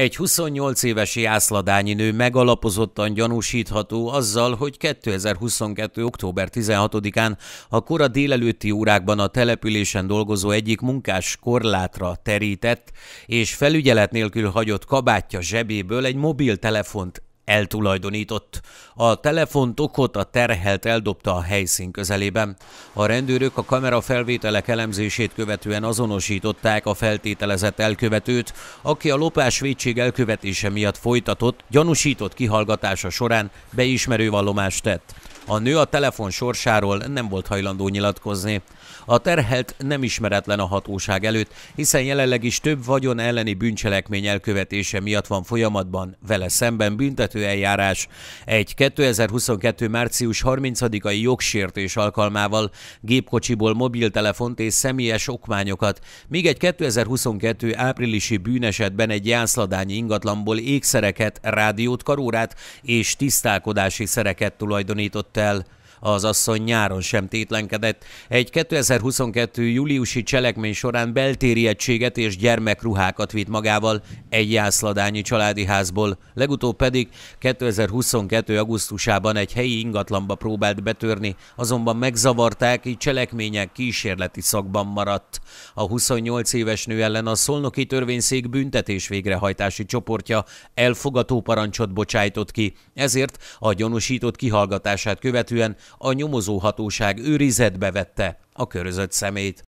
Egy 28 éves jászladányi nő megalapozottan gyanúsítható azzal, hogy 2022. október 16-án a kora délelőtti órákban a településen dolgozó egyik munkás korlátra terített és felügyelet nélkül hagyott kabátja zsebéből egy mobiltelefont eltulajdonított. A telefontokot a terhelt eldobta a helyszín közelében. A rendőrök a kamera felvételek elemzését követően azonosították a feltételezett elkövetőt, aki a lopás védség elkövetése miatt folytatott, gyanúsított kihallgatása során beismerő vallomást tett. A nő a telefon sorsáról nem volt hajlandó nyilatkozni. A terhelt nem ismeretlen a hatóság előtt, hiszen jelenleg is több vagyon elleni bűncselekmény elkövetése miatt van folyamatban vele szemben büntető eljárás. Egy 2022. március 30-ai jogsértés alkalmával gépkocsiból mobiltelefont és személyes okmányokat, míg egy 2022. áprilisi bűnesetben egy jászladányi ingatlanból ékszereket, rádiót, karórát és tisztálkodási szereket tulajdonított fogadott el az asszony nyáron sem tétlenkedett. Egy 2022. júliusi cselekmény során beltéri egységet és gyermekruhákat vitt magával egy jászladányi családi házból. Legutóbb pedig 2022. augusztusában egy helyi ingatlanba próbált betörni, azonban megzavarták, így cselekmények kísérleti szakban maradt. A 28 éves nő ellen a szolnoki törvényszék büntetés végrehajtási csoportja elfogató parancsot bocsájtott ki, ezért a gyanúsított kihallgatását követően a nyomozóhatóság őrizetbe vette a körözött szemét.